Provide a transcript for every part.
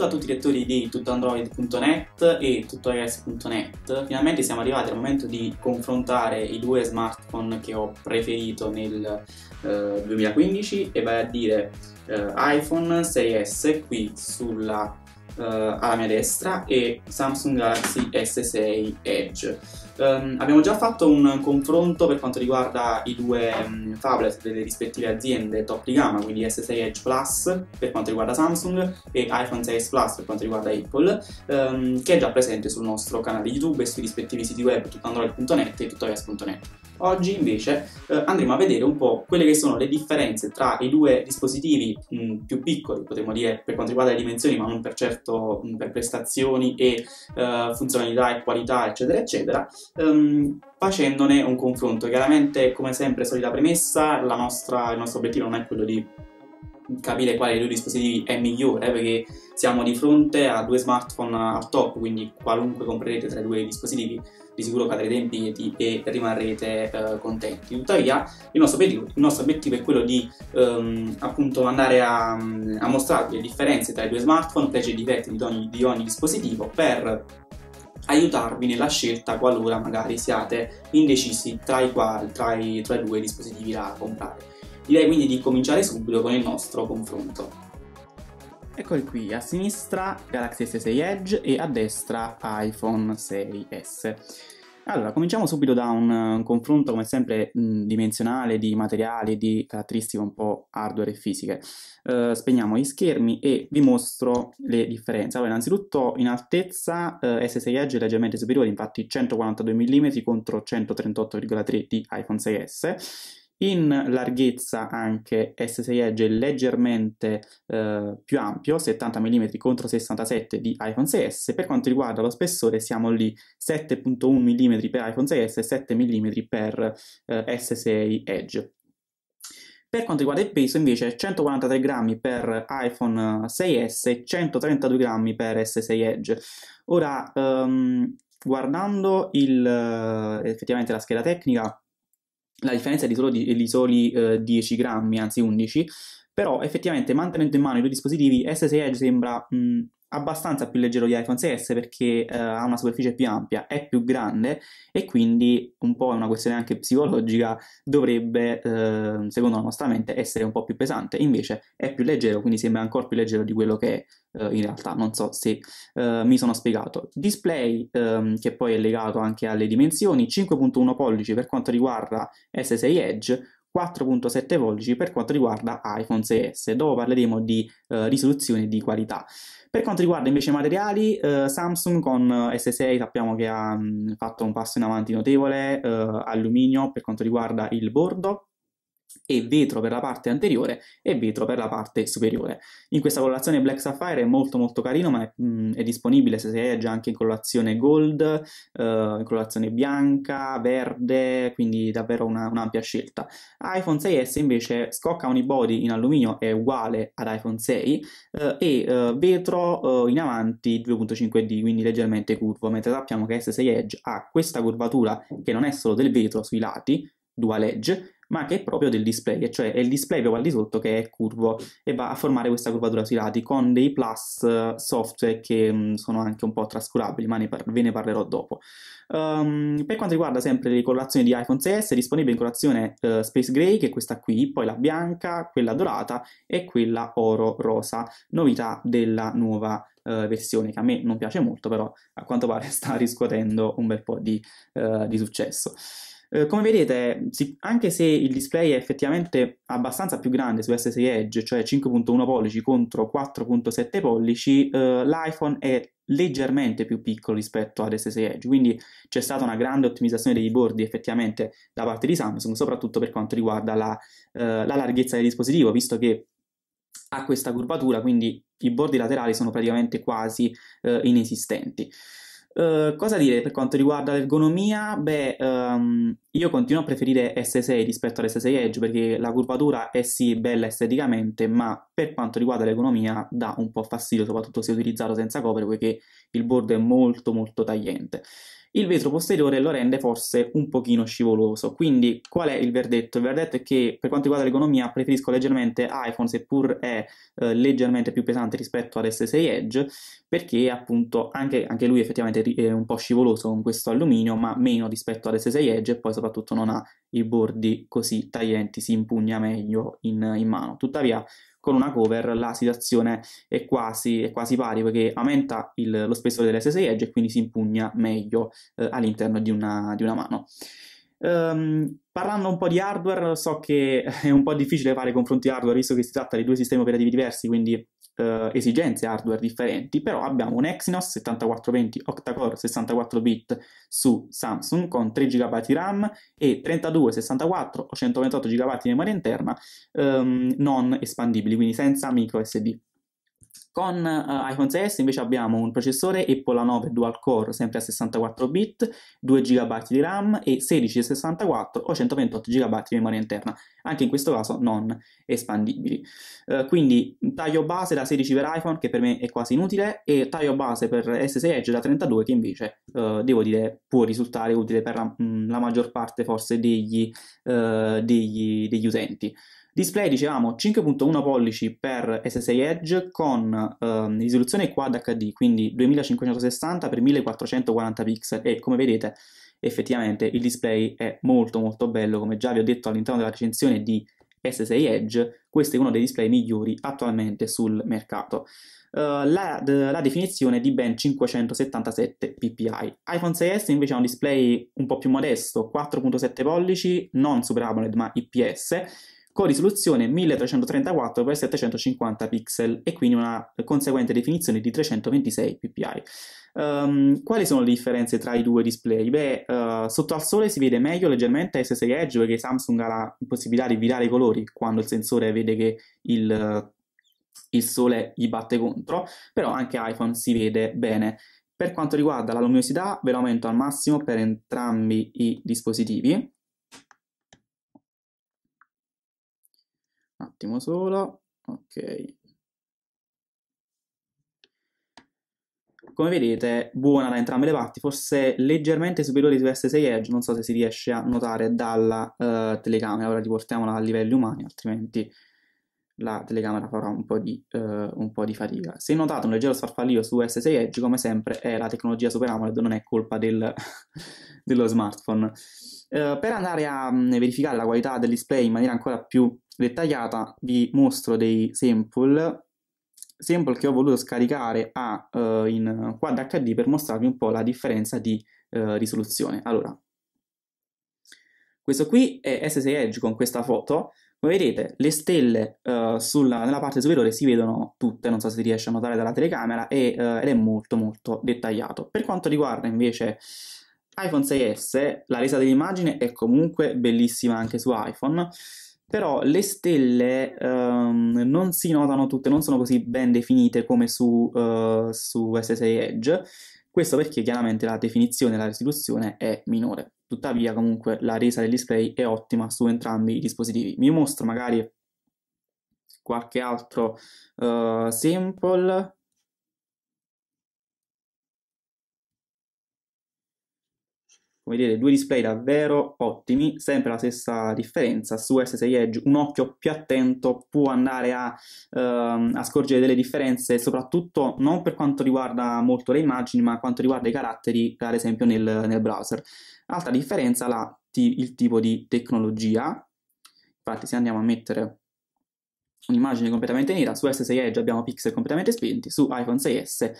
saluto a tutti i lettori di tuttoandroid.net e tuttoiOS.net. Finalmente siamo arrivati al momento di confrontare i due smartphone che ho preferito nel eh, 2015 e vale a dire eh, iPhone 6S qui sulla, eh, alla mia destra e Samsung Galaxy S6 Edge. Um, abbiamo già fatto un confronto per quanto riguarda i due um, mm, phablet delle rispettive aziende top di gamma, quindi S6 Edge Plus per quanto riguarda Samsung e iPhone 6 Plus per quanto riguarda Apple, um, che è già presente sul nostro canale YouTube e sui rispettivi siti web tutandroid.net e tuttoias.net. Oggi invece eh, andremo a vedere un po' quelle che sono le differenze tra i due dispositivi mh, mm, più piccoli, potremmo dire per quanto riguarda le dimensioni, ma non per certo mh, mm, per prestazioni e eh, funzionalità e qualità, eccetera, eccetera, um, facendone un confronto. Chiaramente, come sempre, solita premessa, nostra, il nostro obiettivo non è quello di capire quale dei due dispositivi è migliore, eh, perché siamo di fronte a due smartphone al top, quindi qualunque comprerete tra i due dispositivi di sicuro cadrete in piedi e rimarrete eh, contenti. Tuttavia il nostro, obiettivo, il nostro obiettivo è quello di ehm, appunto andare a, a, mostrarvi le differenze tra i due smartphone, pregi e difetti di ogni, di ogni dispositivo per aiutarvi nella scelta qualora magari siate indecisi tra i, quali, tra i, tra i due dispositivi da comprare. Direi quindi di cominciare subito con il nostro confronto. Eccoli qui, a sinistra Galaxy S6 Edge e a destra iPhone 6S. Allora, cominciamo subito da un, eh, un confronto, come sempre, mh, dimensionale di materiali, e di caratteristiche un po' hardware e fisiche. Uh, spegniamo gli schermi e vi mostro le differenze. Allora, innanzitutto in altezza uh, eh, S6 Edge è leggermente superiore, infatti 142 mm contro 138,3 di iPhone 6S. In larghezza anche S6 Edge è leggermente eh, più ampio, 70 mm contro 67 di iPhone 6S, per quanto riguarda lo spessore siamo lì 7.1 mm per iPhone 6S e 7 mm per eh, S6 Edge. Per quanto riguarda il peso invece 143 grammi per iPhone 6S eh, e 132 grammi per S6 Edge. Ora, um, guardando il, eh, effettivamente la scheda tecnica, la differenza è di, solo, di, di soli eh, 10 grammi, anzi 11, però effettivamente mantenendo in mano i due dispositivi S6 Edge sembra mh, mm, abbastanza più leggero di iPhone 6S perché eh, ha una superficie più ampia, è più grande e quindi un po' è una questione anche psicologica, dovrebbe, eh, secondo la nostra mente, essere un po' più pesante, invece è più leggero, quindi sembra ancora più leggero di quello che è eh, in realtà, non so se eh, mi sono spiegato. Display ehm, che poi è legato anche alle dimensioni, 5.1 pollici per quanto riguarda S6 Edge, 4.7 pollici per quanto riguarda iPhone 6S. Dopo parleremo di eh, risoluzione e di qualità. Per quanto riguarda invece i materiali, eh, Samsung con eh, S6 sappiamo che ha mh, mm, fatto un passo in avanti notevole, eh, alluminio per quanto riguarda il bordo, e vetro per la parte anteriore e vetro per la parte superiore. In questa colorazione Black Sapphire è molto molto carino, ma è, mh, mm, è disponibile se si leggia anche in colorazione gold, eh, in colorazione bianca, verde, quindi davvero una, un'ampia scelta. iPhone 6S invece scocca unibody in alluminio è uguale ad iPhone 6 eh, e eh, vetro eh, in avanti 2.5D, quindi leggermente curvo, mentre sappiamo che S6 Edge ha questa curvatura che non è solo del vetro sui lati, dual edge, ma che è proprio del display, e cioè è il display proprio al di sotto che è curvo e va a formare questa curvatura sui lati con dei plus eh, software che mm, sono anche un po' trascurabili, ma ne par- ve ne parlerò dopo. Um, per quanto riguarda sempre le colorazioni di iPhone 6S, è disponibile in colorazione uh, eh, Space Gray, che è questa qui, poi la bianca, quella dorata e quella oro rosa, novità della nuova Uh, versione che a me non piace molto, però a quanto pare sta riscuotendo un bel po' di, uh, di successo. Eh, come vedete, anche se il display è effettivamente abbastanza più grande su S6 Edge, cioè 5.1 pollici contro 4.7 pollici, eh, l'iPhone è leggermente più piccolo rispetto ad S6 Edge, quindi c'è stata una grande ottimizzazione dei bordi effettivamente da parte di Samsung, soprattutto per quanto riguarda la, eh, la larghezza del dispositivo, visto che ha questa curvatura, quindi i bordi laterali sono praticamente quasi eh, inesistenti. Eh, cosa dire per quanto riguarda l'ergonomia? Beh, um, io continuo a preferire S6 rispetto all'S6 Edge perché la curvatura è sì bella esteticamente, ma per quanto riguarda l'ergonomia dà un po' fastidio, soprattutto se utilizzato senza copre, poiché il bordo è molto molto tagliente il vetro posteriore lo rende forse un pochino scivoloso. Quindi qual è il verdetto? Il verdetto è che per quanto riguarda l'economia preferisco leggermente iPhone seppur è eh, leggermente più pesante rispetto ad S6 Edge perché appunto anche, anche, lui effettivamente è un po' scivoloso con questo alluminio ma meno rispetto ad S6 Edge e poi soprattutto non ha i bordi così taglienti, si impugna meglio in, in mano. Tuttavia con una cover la situazione è quasi, è quasi pari perché aumenta il, lo spessore dell'S6 Edge e quindi si impugna meglio eh, all'interno di una, di una mano. Um, parlando un po' di hardware, so che è un po' difficile fare confronti hardware visto che si tratta di due sistemi operativi diversi, quindi eh, esigenze hardware differenti, però abbiamo un Exynos 7420 octa-core 64-bit su Samsung con 3 GB di RAM e 32, 64 o 128 GB di memoria interna ehm, non espandibili, quindi senza micro SD. Con uh, iPhone 6S invece abbiamo un processore Apple 9 dual core, sempre a 64 bit, 2 GB di RAM e 16 64 o 128 GB di memoria interna, anche in questo caso non espandibili. Uh, quindi taglio base da 16 per iPhone, che per me è quasi inutile, e taglio base per S6 Edge da 32, che invece uh, devo dire può risultare utile per la, mh, mm, la maggior parte forse degli, degli, degli utenti. Display, dicevamo, 5.1 pollici per S6 Edge con ehm, risoluzione Quad HD, quindi 2560x1440 pixel e come vedete effettivamente il display è molto molto bello, come già vi ho detto all'interno della recensione di S6 Edge, questo è uno dei display migliori attualmente sul mercato. Uh, la, de, la, definizione di ben 577 ppi. iPhone 6S invece ha un display un po' più modesto, 4.7 pollici, non Super AMOLED ma IPS, con risoluzione 1334x750 pixel e quindi una conseguente definizione di 326 ppi. Um, quali sono le differenze tra i due display? Beh, uh, sotto al sole si vede meglio leggermente S6 Edge perché Samsung ha la possibilità di virare i colori quando il sensore vede che il, il sole gli batte contro, però anche iPhone si vede bene. Per quanto riguarda la luminosità, ve lo aumento al massimo per entrambi i dispositivi attimo solo. Ok. Come vedete, buona da entrambe le parti, forse leggermente superiore su S6 Edge, non so se si riesce a notare dalla uh, telecamera, ora riportiamola a livelli umani, altrimenti la telecamera farà un po' di, uh, un po di fatica. Se notate un leggero sfarfallio su S6 Edge, come sempre è la tecnologia Super AMOLED, non è colpa del, dello smartphone. Uh, per andare a mh, mm, verificare la qualità del display in maniera ancora più dettagliata vi mostro dei sample sample che ho voluto scaricare a, uh, in Quad HD per mostrarvi un po' la differenza di uh, risoluzione. Allora, questo qui è S6 Edge con questa foto. Come vedete, le stelle uh, sulla, nella parte superiore si vedono tutte, non so se si riesce a notare dalla telecamera, e, ed è molto molto dettagliato. Per quanto riguarda invece iPhone 6S, la resa dell'immagine è comunque bellissima anche su iPhone, però le stelle um, non si notano tutte, non sono così ben definite come su, uh, su S6 Edge, questo perché chiaramente la definizione e la risoluzione è minore. Tuttavia, comunque, la resa del display è ottima su entrambi i dispositivi. Vi mostro magari qualche altro uh, sample come vedete due display davvero ottimi, sempre la stessa differenza, su S6 Edge un occhio più attento può andare a, ehm, a scorgere delle differenze, soprattutto non per quanto riguarda molto le immagini, ma quanto riguarda i caratteri, ad esempio nel, nel browser. Altra differenza la, il tipo di tecnologia, infatti se andiamo a mettere un'immagine completamente nera, su S6 Edge abbiamo pixel completamente spenti, su iPhone 6S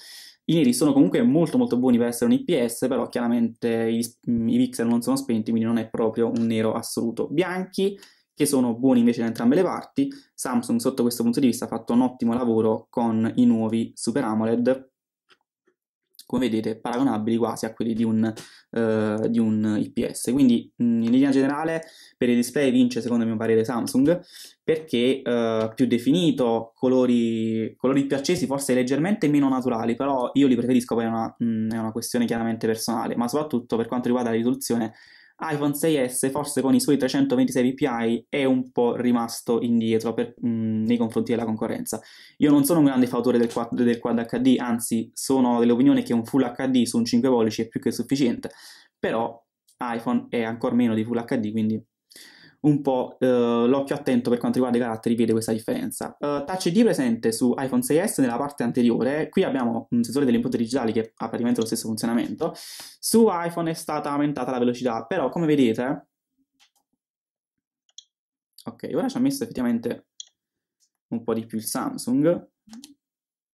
i neri sono comunque molto molto buoni per essere un IPS, però chiaramente i, i pixel non sono spenti, quindi non è proprio un nero assoluto. Bianchi, che sono buoni invece da entrambe le parti, Samsung sotto questo punto di vista ha fatto un ottimo lavoro con i nuovi Super AMOLED, come vedete paragonabili quasi a quelli di un, uh, di un IPS. Quindi mm, in linea generale per i display vince secondo il mio parere Samsung perché uh, più definito, colori, colori, più accesi, forse leggermente meno naturali, però io li preferisco, poi è una, mh, mm, è una questione chiaramente personale, ma soprattutto per quanto riguarda la risoluzione iPhone 6S forse con i suoi 326 ppi è un po' rimasto indietro per, mh, mm, nei confronti della concorrenza. Io non sono un grande fautore del quad, del quad HD, anzi sono dell'opinione che un Full HD su un 5 pollici è più che sufficiente, però iPhone è ancora meno di Full HD, quindi un po' eh, l'occhio attento per quanto riguarda i caratteri vede questa differenza. Uh, Touch ID presente su iPhone 6S nella parte anteriore, qui abbiamo un sensore delle input digitali che ha praticamente lo stesso funzionamento, su iPhone è stata aumentata la velocità, però come vedete... Ok, ora ci ha messo effettivamente un po' di più il Samsung,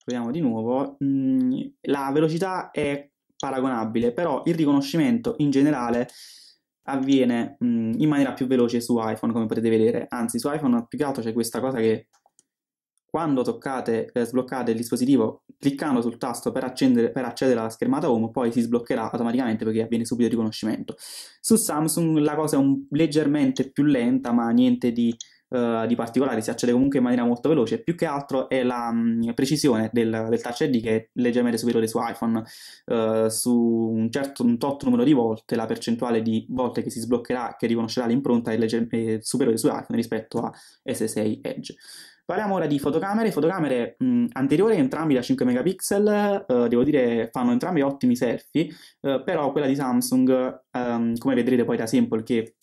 proviamo di nuovo, mm, la velocità è paragonabile, però il riconoscimento in generale avviene mh, in maniera più veloce su iPhone, come potete vedere. Anzi, su iPhone applicato c'è questa cosa che quando toccate, eh, sbloccate il dispositivo cliccando sul tasto per, accendere, per, accedere alla schermata home, poi si sbloccherà automaticamente perché avviene subito il riconoscimento. Su Samsung la cosa è un, leggermente più lenta, ma niente di eh, di particolare, si accede comunque in maniera molto veloce. Più che altro è la mh, mm, precisione del, del, Touch ID che è leggermente superiore su iPhone. Uh, su un certo un tot numero di volte, la percentuale di volte che si sbloccherà, che riconoscerà l'impronta, è, legger- superiore su iPhone rispetto a S6 Edge. Parliamo ora di fotocamere, fotocamere mh, mm, anteriori entrambi da 5 megapixel, eh, devo dire fanno entrambi ottimi selfie, eh, però quella di Samsung, ehm, come vedrete poi da sample che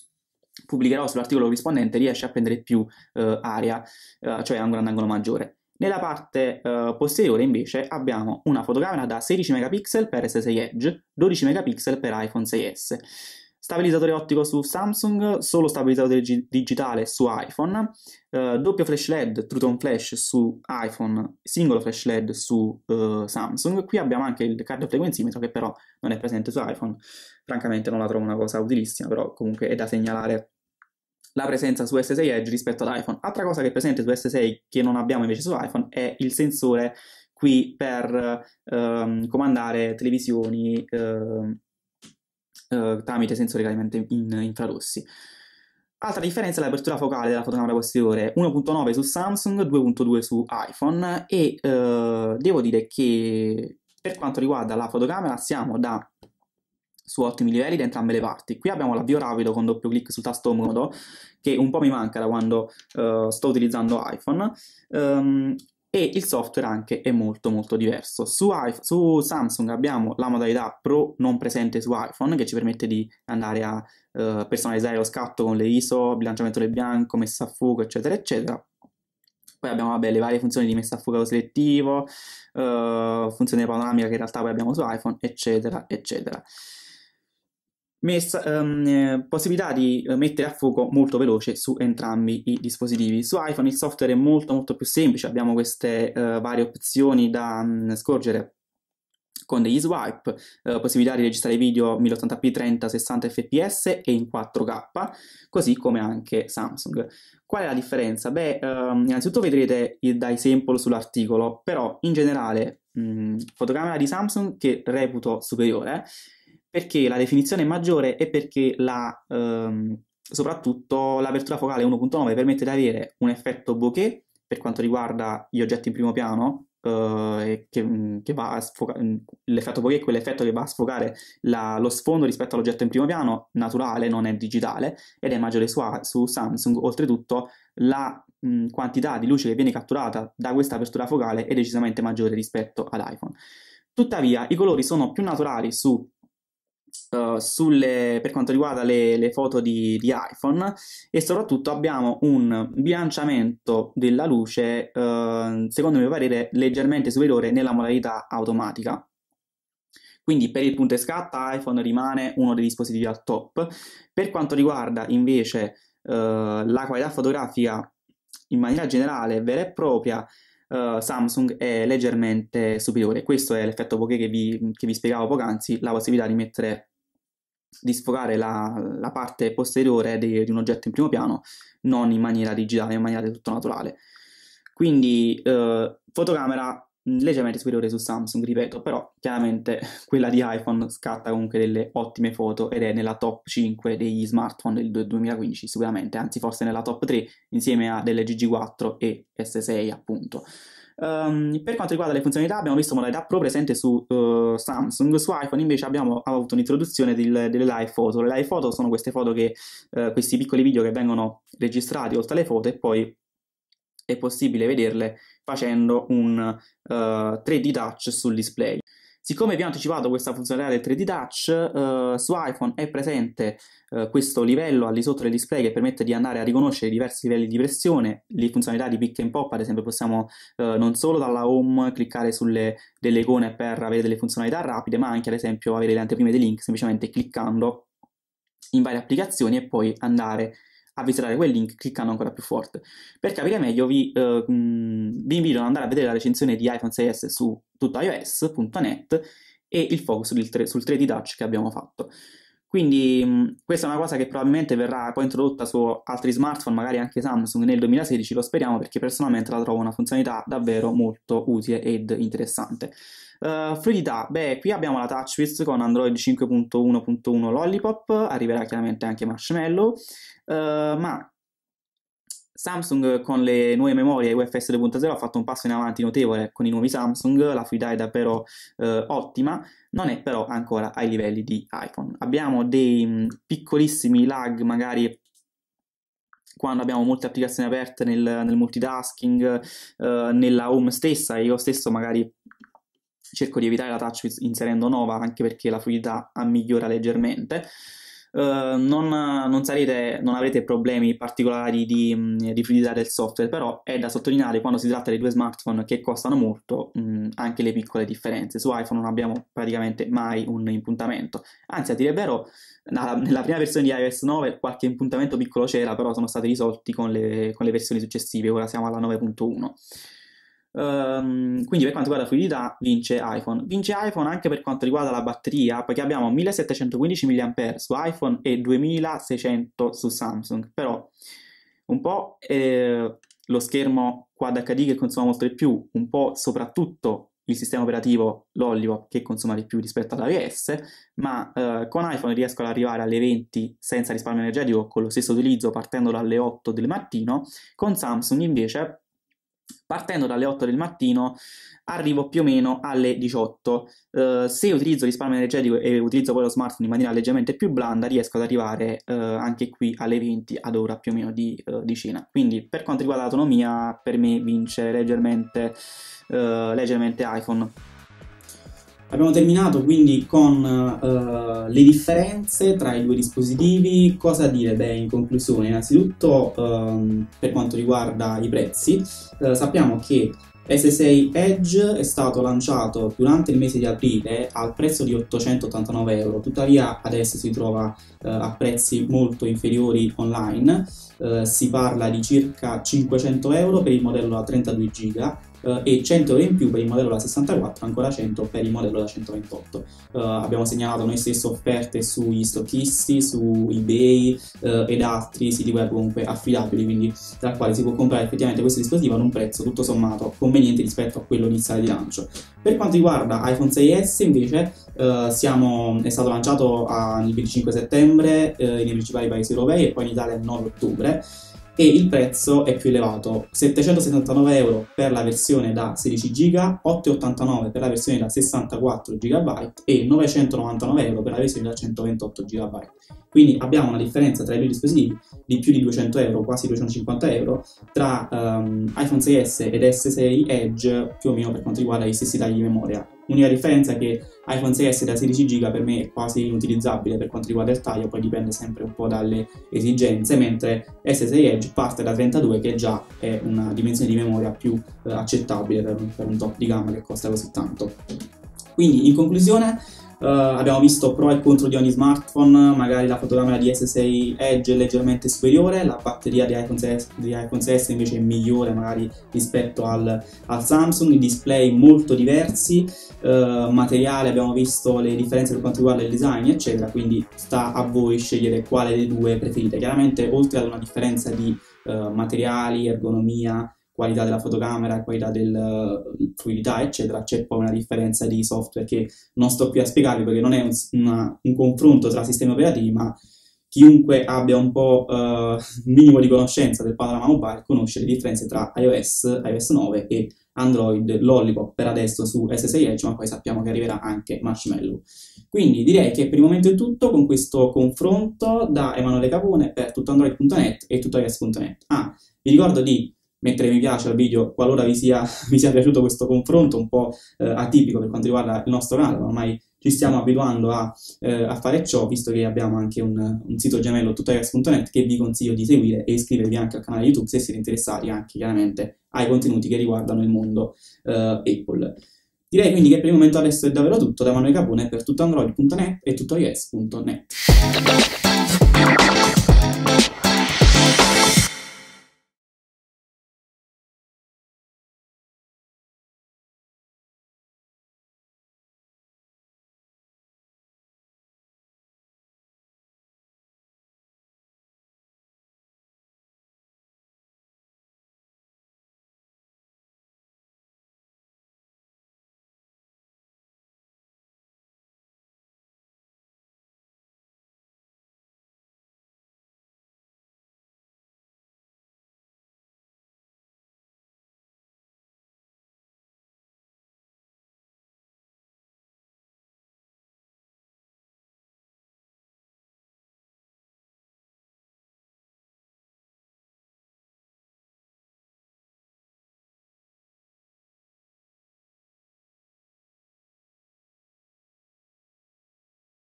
pubblicherò sull'articolo corrispondente riesce a prendere più eh, area, eh, cioè angolo ad angolo maggiore. Nella parte eh, posteriore invece abbiamo una fotocamera da 16 megapixel per S6 Edge, 12 megapixel per iPhone 6S stabilizzatore ottico su Samsung, solo stabilizzatore g- digitale su iPhone, eh, doppio flash LED True Tone Flash su iPhone, singolo flash LED su eh, Samsung. Qui abbiamo anche il cardiofrequenzimetro che però non è presente su iPhone. Francamente non la trovo una cosa utilissima, però comunque è da segnalare la presenza su S6 Edge rispetto all'iPhone. Altra cosa che è presente su S6 che non abbiamo invece su iPhone è il sensore qui per ehm, comandare televisioni, ehm, eh, tramite sensori cariamente in infrarossi. Altra differenza è l'apertura focale della fotocamera posteriore, 1.9 su Samsung, 2.2 su iPhone e eh, devo dire che per quanto riguarda la fotocamera siamo da su ottimi livelli da entrambe le parti. Qui abbiamo l'avvio rapido con doppio clic sul tasto modo, che un po' mi manca da quando uh, sto utilizzando iPhone. Um, e il software anche è molto molto diverso. Su, iPhone, su, Samsung abbiamo la modalità Pro non presente su iPhone che ci permette di andare a eh, personalizzare lo scatto con le ISO, bilanciamento del bianco, messa a fuoco, eccetera, eccetera. Poi abbiamo vabbè, le varie funzioni di messa a fuoco selettivo, eh, funzione panoramica che in realtà poi abbiamo su iPhone, eccetera, eccetera messa, ehm, eh, possibilità di eh, mettere a fuoco molto veloce su entrambi i dispositivi. Su iPhone il software è molto molto più semplice, abbiamo queste eh, varie opzioni da mh, mm, scorgere con degli swipe, eh, possibilità di registrare video 1080p 30 60 fps e in 4K, così come anche Samsung. Qual è la differenza? Beh, ehm, innanzitutto vedrete il, da esempio sull'articolo, però in generale mh, mm, fotocamera di Samsung che reputo superiore, perché la definizione è maggiore e perché la, ehm, soprattutto l'apertura focale 1.9 permette di avere un effetto bokeh per quanto riguarda gli oggetti in primo piano, eh, che, mm, che, va a sfocare, mm, l'effetto bokeh è quell'effetto che va a sfocare la, lo sfondo rispetto all'oggetto in primo piano, naturale, non è digitale, ed è maggiore su, su Samsung. Oltretutto la mh, mm, quantità di luce che viene catturata da questa apertura focale è decisamente maggiore rispetto ad iPhone. Tuttavia, i colori sono più naturali su eh, sulle, per quanto riguarda le, le foto di, di, iPhone e soprattutto abbiamo un bilanciamento della luce, uh, secondo il mio parere, leggermente superiore nella modalità automatica. Quindi per il punto e scatta iPhone rimane uno dei dispositivi al top. Per quanto riguarda invece uh, la qualità fotografica in maniera generale, vera e propria, uh, Samsung è leggermente superiore. Questo è l'effetto bokeh che vi, che vi spiegavo poc'anzi, la possibilità di mettere di sfogare la, la parte posteriore di, di, un oggetto in primo piano, non in maniera digitale, in maniera del tutto naturale. Quindi, eh, fotocamera Mm, leggermente superiore su Samsung, ripeto, però chiaramente quella di iPhone scatta comunque delle ottime foto ed è nella top 5 degli smartphone del 2015 sicuramente, anzi forse nella top 3 insieme a delle GG4 e S6 appunto. Um, per quanto riguarda le funzionalità abbiamo visto modalità Pro presente su uh, Samsung, su iPhone invece abbiamo avuto un'introduzione del, delle live photo, le live photo sono queste foto che, uh, questi piccoli video che vengono registrati oltre alle foto e poi è possibile vederle facendo un uh, eh, 3D touch sul display. Siccome vi ho anticipato questa funzionalità del 3D touch, uh, su iPhone è presente uh, questo livello al di sotto del display che permette di andare a riconoscere diversi livelli di pressione, le funzionalità di pick and pop, ad esempio possiamo non solo dalla home cliccare sulle delle icone per avere delle funzionalità rapide, ma anche ad esempio avere le anteprime dei link semplicemente cliccando in varie applicazioni e poi andare a a avviserare quel link cliccando ancora più forte. Per capire meglio vi, eh, mm, vi invito ad andare a vedere la recensione di iPhone 6S su tuttaios.net e il focus sul 3D Touch che abbiamo fatto. Quindi mm, questa è una cosa che probabilmente verrà poi introdotta su altri smartphone, magari anche Samsung nel 2016, lo speriamo perché personalmente la trovo una funzionalità davvero molto utile ed interessante. Uh, fluidità, beh, qui abbiamo la TouchWiz con Android 5.1.1 Lollipop, arriverà chiaramente anche Marshmallow, uh, ma Samsung con le nuove memorie UFS 2.0 ha fatto un passo in avanti notevole con i nuovi Samsung, la fluidità è davvero eh, ottima, non è però ancora ai livelli di iPhone. Abbiamo dei mh, mm, piccolissimi lag magari quando abbiamo molte applicazioni aperte nel, nel multitasking, eh, nella home stessa, io stesso magari cerco di evitare la touch inserendo Nova anche perché la fluidità ah, migliora leggermente. Eh, non, non, sarete, non, avrete problemi particolari di, mm, di, fluidità del software, però è da sottolineare quando si tratta di due smartphone che costano molto mh, mm, anche le piccole differenze. Su iPhone non abbiamo praticamente mai un impuntamento, anzi a dire il vero nella, nella prima versione di iOS 9 qualche impuntamento piccolo c'era, però sono stati risolti con le, con le versioni successive, ora siamo alla 9.1. Um, quindi per quanto riguarda la fluidità vince iPhone. Vince iPhone anche per quanto riguarda la batteria, perché abbiamo 1715 mAh su iPhone e 2600 su Samsung, però un po' eh, lo schermo Quad HD che consuma molto di più, un po' soprattutto il sistema operativo, l'Olio, che consuma di più rispetto all'iOS, ma eh, con iPhone riesco ad arrivare alle 20 senza risparmio energetico con lo stesso utilizzo partendo dalle 8 del mattino, con Samsung invece Partendo dalle 8 del mattino arrivo più o meno alle 18. Uh, eh, se utilizzo risparmio energetico e utilizzo poi lo smartphone in maniera leggermente più blanda, riesco ad arrivare uh, anche qui alle 20 ad ora più o meno di, uh, di cena. Quindi, per quanto riguarda l'autonomia, per me vince leggermente, leggermente iPhone. Abbiamo terminato quindi con uh, le differenze tra i due dispositivi, cosa dire? Beh, in conclusione, innanzitutto um, per quanto riguarda i prezzi, uh, sappiamo che S6 Edge è stato lanciato durante il mese di aprile al prezzo di 889 euro, tuttavia adesso si trova eh, a prezzi molto inferiori online eh, si parla di circa 500 euro per il modello da 32 giga eh, e 100 euro in più per il modello da 64, ancora 100 per il modello da 128. Eh, abbiamo segnalato noi stessi offerte sugli stocchisti, su eBay eh, ed altri siti web comunque affidabili, quindi tra quali si può comprare effettivamente questo dispositivo ad un prezzo tutto sommato conveniente rispetto a quello iniziale di lancio. Per quanto riguarda iPhone 6S invece eh, siamo, è stato lanciato uh, il 25 settembre uh, nei principali paesi europei e poi in Italia il 9 ottobre e il prezzo è più elevato 779 euro per la versione da 16 GB 889 per la versione da 64 GB e 999 euro per la versione da 128 GB quindi abbiamo una differenza tra i due dispositivi di più di 200 euro quasi 250 euro tra um, iPhone 6S ed S6 Edge più o meno per quanto riguarda gli stessi tagli di memoria L'unica differenza è che iPhone 6S da 16 GB per me è quasi inutilizzabile per quanto riguarda il taglio, poi dipende sempre un po' dalle esigenze, mentre S6 Edge parte da 32 che già è una dimensione di memoria più eh, accettabile per un top di gamma che costa così tanto. Quindi in conclusione Uh, abbiamo visto pro e contro di ogni smartphone, magari la fotocamera di S6 Edge è leggermente superiore, la batteria di iPhone 6, di iPhone 6 invece è migliore magari rispetto al, al Samsung, i display molto diversi, uh, materiale abbiamo visto le differenze per quanto riguarda il design eccetera, quindi sta a voi scegliere quale dei due preferite. Chiaramente oltre ad una differenza di uh, materiali, ergonomia, qualità della fotocamera, qualità della eh, fluidità, eccetera, c'è poi una differenza di software che non sto qui a spiegarvi perché non è un, una, un confronto tra sistemi operativi, ma chiunque abbia un po' eh, minimo di conoscenza del panorama mobile conosce le differenze tra iOS, iOS 9 e Android Lollipop per adesso su S6 Edge, ma poi sappiamo che arriverà anche Marshmallow. Quindi direi che per il momento è tutto con questo confronto da Emanuele Capone per tuttoandroid.net e tuttoios.net. Ah, vi ricordo di mettere mi piace al video qualora vi sia, vi sia piaciuto questo confronto un po' eh, atipico per quanto riguarda il nostro canale, ma ormai ci stiamo abituando a, eh, a fare ciò, visto che abbiamo anche un, un sito gemello tutorials.net che vi consiglio di seguire e iscrivervi anche al canale YouTube se siete interessati anche chiaramente ai contenuti che riguardano il mondo eh, Apple. Direi quindi che per il momento adesso è davvero tutto da Manuel Capone per tuttoandroid.net e tuttoies.net.